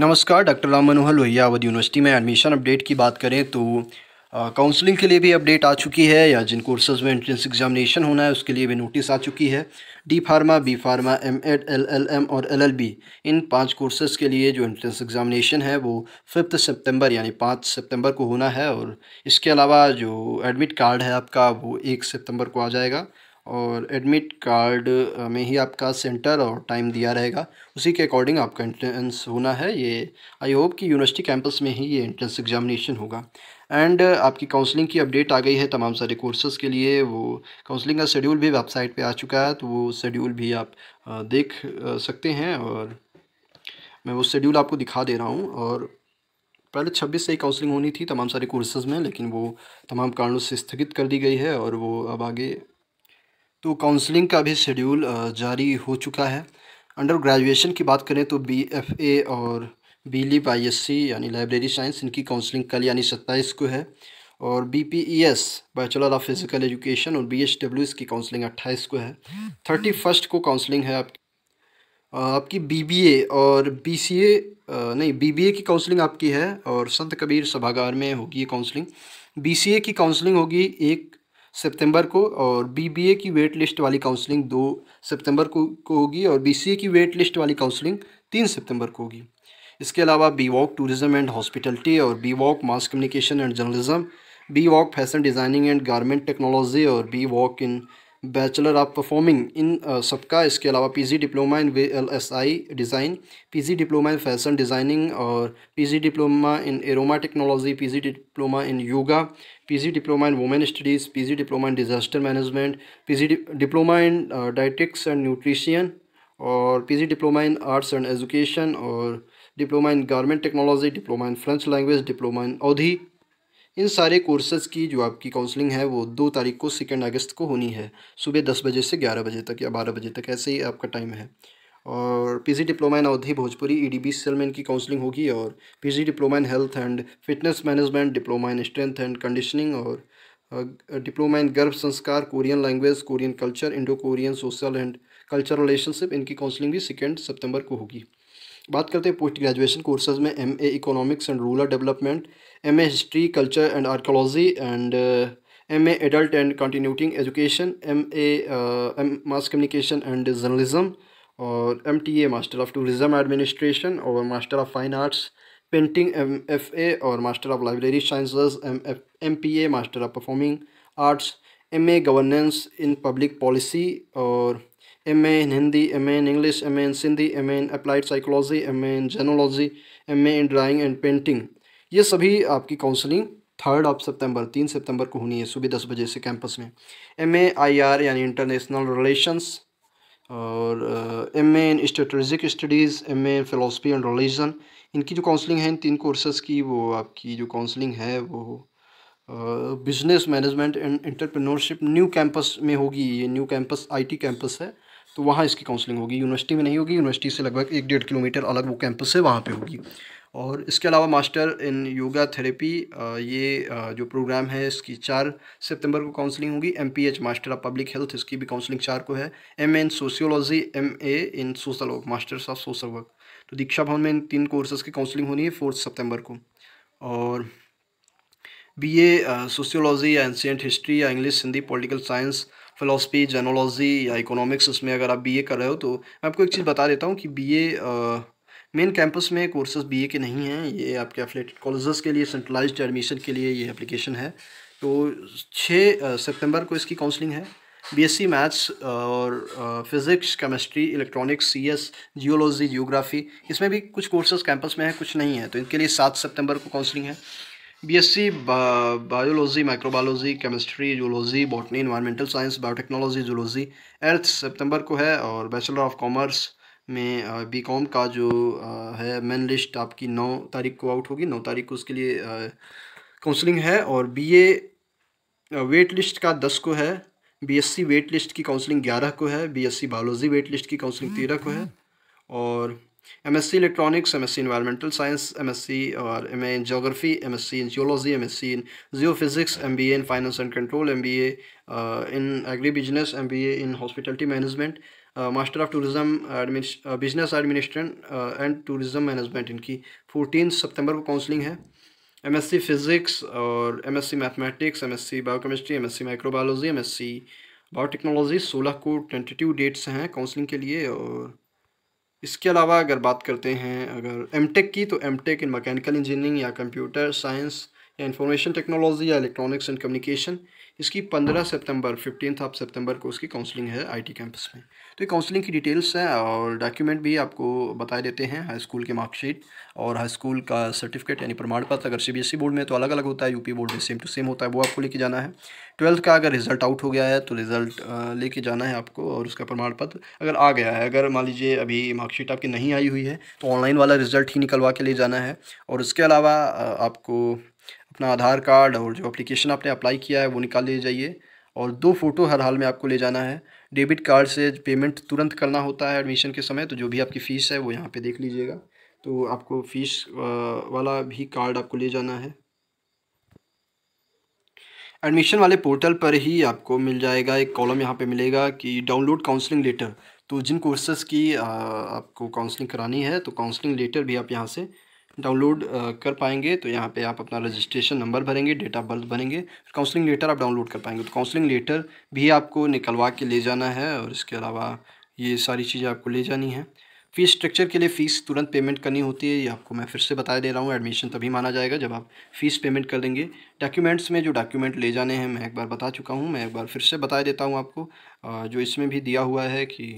नमस्कार doctor Ram Manohar Lohia Awadh university में admission update की बात करें तो काउंसलिंग के लिए भी अपडेट आ चुकी है या जिन कोर्सेज में एंट्रेंस एग्जामिनेशन होना है उसके लिए भी नोटिस आ चुकी है D pharma B pharma M Ed L L M और एल एल बी इन पाँच कोर्सेज़ के लिए जो एंट्रेंस एग्जामिनेशन है वो फिफ्थ सितंबर यानी पाँच सितंबर को होना है और इसके अलावा जो एडमिट कार्ड है आपका वो एक सितंबर को आ जाएगा और एडमिट कार्ड में ही आपका सेंटर और टाइम दिया रहेगा उसी के अकॉर्डिंग आपका एंट्रेंस होना है ये आई होप कि यूनिवर्सिटी कैंपस में ही ये एंट्रेंस एग्जामिनेशन होगा एंड आपकी काउंसलिंग की अपडेट आ गई है तमाम सारे कोर्सेज़ के लिए वो काउंसलिंग का शेड्यूल भी वेबसाइट पे आ चुका है तो वो शेड्यूल भी आप देख सकते हैं और मैं वो शेड्यूल आपको दिखा दे रहा हूँ और पहले छब्बीस से ही काउंसलिंग होनी थी तमाम सारे कोर्सेज़ में लेकिन वो तमाम कारणों से स्थगित कर दी गई है और वो अब आगे तो काउंसलिंग का भी शेड्यूल जारी हो चुका है अंडर ग्रेजुएशन की बात करें तो बी एफ ए और B lib I S C यानी लाइब्रेरी साइंस इनकी काउंसलिंग कल यानी सत्ताईस को है और B P E S bachelor of physical education और बी एच डब्ल्यू इसकी काउंसलिंग अट्ठाईस को है थर्टी फर्स्ट को काउंसलिंग है आपकी आपकी बी बी ए और बी सी ए नहीं बी बी ए की काउंसलिंग आपकी है और संत कबीर सभागार में होगी ये काउंसलिंग बी सी ए की काउंसलिंग होगी एक सितंबर को और बीबीए की वेट लिस्ट वाली काउंसलिंग दो सितंबर को को होगी और बीसीए की वेट लिस्ट वाली काउंसलिंग तीन सितंबर को होगी इसके अलावा B voc tourism and hospitality और B voc mass communication and journalism B voc fashion designing and garment technology और B voc in bachelor of performing इन सबका इसके अलावा पीजी डिप्लोमा इन वे L S I design PG diploma in fashion designing और PG diploma in aroma technology PG diploma in yoga PG diploma in women studies PG diploma in disaster management PG diploma in dietetics and nutrition और PG diploma in arts and education और diploma in garment technology diploma in French language diploma in Awadhi इन सारे courses की जो आपकी counselling है वो दो तारीख को सेकेंड अगस्त को होनी है सुबह दस बजे से ग्यारह बजे तक या बारह बजे तक ऐसे ही आपका टाइम है और PG diploma in Awadhi Bhojpuri E D B cell में इनकी काउंसलिंग होगी और PG diploma in health and fitness management diploma in strength and conditioning और diploma in Garbh Sanskar Korean language Korean culture Indo Korean social and culture relationship इनकी counselling भी second सितंबर को होगी बात करते हैं पोस्ट ग्रेजुएशन कोर्सेज में M A economics and rural development MA History, Culture and Archaeology and uh, MA Adult and Continuing Education, MA uh, Mass Communication and Journalism or MTA Master of Tourism Administration or Master of Fine Arts, Painting MFA or Master of Library Sciences, MF, MPA Master of Performing Arts, MA Governance in Public Policy or MA in Hindi, MA in English, MA in Sindhi, MA in Applied Psychology, MA in Genealogy, MA in Drawing and Painting. ये सभी आपकी counselling third of सितंबर तीन सितंबर को होनी है सुबह दस बजे से कैंपस में एम ए आई आर यानी इंटरनेशनल रिलेशंस और M A in strategic studies M A in and religion इनकी जो काउंसलिंग है इन तीन कोर्सेज़ की वो आपकी जो काउंसलिंग है वो business management and entrepreneurship new campus में होगी ये न्यू कैंपस आईटी कैंपस है तो वहाँ इसकी काउंसलिंग होगी यूनिवर्सिटी में नहीं होगी यूनिवर्सिटी से लगभग एक डेढ़ किलोमीटर अलग वो कैंपस है वहाँ पे होगी और इसके अलावा मास्टर इन योगा थेरेपी ये जो प्रोग्राम है इसकी चार सितंबर को काउंसलिंग होगी M P H master of public health इसकी भी काउंसलिंग चार को है M A in sociology M A in social work masters of social work तो दीक्षा भवन में इन तीन कोर्सेज़ की काउंसलिंग होनी है फोर्थ सितंबर को और बी ए सोशियोलॉजी या एंशियट हिस्ट्री या English Hindi political science philosophy journalism या इकोनॉमिक्स उसमें अगर आप बी ए कर रहे हो तो मैं आपको एक चीज़ बता देता हूँ कि बी ए मेन कैंपस में कोर्सेज बीए के नहीं हैं ये आपके अफिलेटेड कॉलेजेस के लिए सेंट्रलाइज्ड एडमिशन के लिए ये एप्लीकेशन है तो छः सितंबर को इसकी काउंसलिंग है बीएससी मैथ्स और physics chemistry electronics CS geology geography इसमें भी कुछ कोर्सेज कैंपस में हैं कुछ नहीं है तो इनके लिए सात सितंबर को काउंसलिंग है BSc biology microbiology chemistry zoology botany environmental science biotechnology zoology earth सितंबर को है और बैचलर ऑफ कॉमर्स में बी कॉम का जो है मेन लिस्ट आपकी नौ तारीख को आउट होगी नौ तारीख को उसके लिए काउंसलिंग है और बी ए वेट लिस्ट का दस को है B S C wait list की काउंसलिंग ग्यारह को है B S C biology wait list की काउंसलिंग हम्म, तेरह को है हम्म। और M S C electronics M S C environmental science M S C और M A in geography M S C in geology M S C in geophysics M B A in finance and control M B A in agribusiness M B A in hospitality management master of tourism business administration and tourism management इनकी fourteen सितंबर को counselling है MSc physics और MSc mathematics MSc biochemistry MSc microbiology MSc biotechnology सोलह को tentative dates हैं counselling के लिए और इसके अलावा अगर बात करते हैं अगर एम की तो एम इन मैकेनिकल इंजीनियरिंग या कंप्यूटर साइंस या इंफॉर्मेशन टेक्नोलॉजी या इलेक्ट्रॉनिक्स एंड कम्युनिकेशन इसकी पंद्रह सितंबर फिफ्टीन ऑफ सितंबर को उसकी काउंसलिंग है आईटी कैंपस में तो ये काउंसलिंग की डिटेल्स हैं और डॉक्यूमेंट भी आपको बता देते हैं हाई स्कूल के मार्कशीट और हाई स्कूल का सर्टिफिकेट यानी प्रमाण पत्र अगर सी बोर्ड e में तो अलग अलग होता है यूपी बोर्ड में सेम टू सेम होता है वो आपको लेके जाना है ट्वेल्थ का अगर रिजल्ट आउट हो गया है तो रिजल्ट लेके जाना है आपको और उसका प्रमाण पत्र अगर आ गया है अगर मान लीजिए अभी मार्कशीट आपकी नहीं आई हुई है तो ऑनलाइन वाला रिजल्ट ही निकलवा के ले जाना है और उसके अलावा आपको अपना आधार कार्ड और जो अप्लीकेशन आपने अप्लाई किया है वो निकाल लिए जाइए और दो फ़ोटो हर हाल में आपको ले जाना है डेबिट कार्ड से पेमेंट तुरंत करना होता है एडमिशन के समय तो जो भी आपकी फ़ीस है वो यहाँ पे देख लीजिएगा तो आपको फ़ीस वाला भी कार्ड आपको ले जाना है एडमिशन वाले पोर्टल पर ही आपको मिल जाएगा एक कॉलम यहाँ पे मिलेगा कि डाउनलोड काउंसलिंग लेटर तो जिन कोर्सेज़ की आपको काउंसलिंग करानी है तो काउंसलिंग लेटर भी आप यहाँ से डाउनलोड कर पाएंगे तो यहाँ पे आप अपना रजिस्ट्रेशन नंबर भरेंगे डेट ऑफ बर्थ भरेंगे काउंसलिंग लेटर आप डाउनलोड कर पाएंगे तो काउंसलिंग लेटर भी आपको निकलवा के ले जाना है और इसके अलावा ये सारी चीज़ें आपको ले जानी है फ़ीस स्ट्रक्चर के लिए फ़ीस तुरंत पेमेंट करनी होती है ये आपको मैं फिर से बता दे रहा हूँ एडमिशन तभी माना जाएगा जब आप फ़ीस पेमेंट कर देंगे डॉक्यूमेंट्स में जो डॉक्यूमेंट ले जाने हैं मैं एक बार बता चुका हूँ मैं एक बार फिर से बता देता हूँ आपको जो इसमें भी दिया हुआ है कि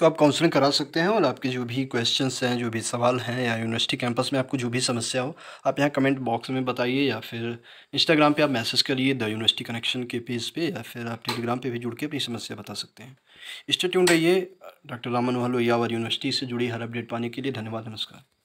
तो आप काउंसलिंग करा सकते हैं और आपके जो भी क्वेश्चंस हैं जो भी सवाल हैं या यूनिवर्सिटी कैंपस में आपको जो भी समस्या हो आप यहाँ कमेंट बॉक्स में बताइए या फिर इंस्टाग्राम पे आप मैसेज करिए द यूनिवर्सिटी कनेक्शन के पेज पे या फिर आप टेलीग्राम पे भी जुड़ के अपनी समस्या बता सकते हैं इस्टेट्यून रहिए डॉक्टर राम मनोहर लोहिया और यूनिवर्सिटी से जुड़ी हर अपडेट पाने के लिए धन्यवाद नमस्कार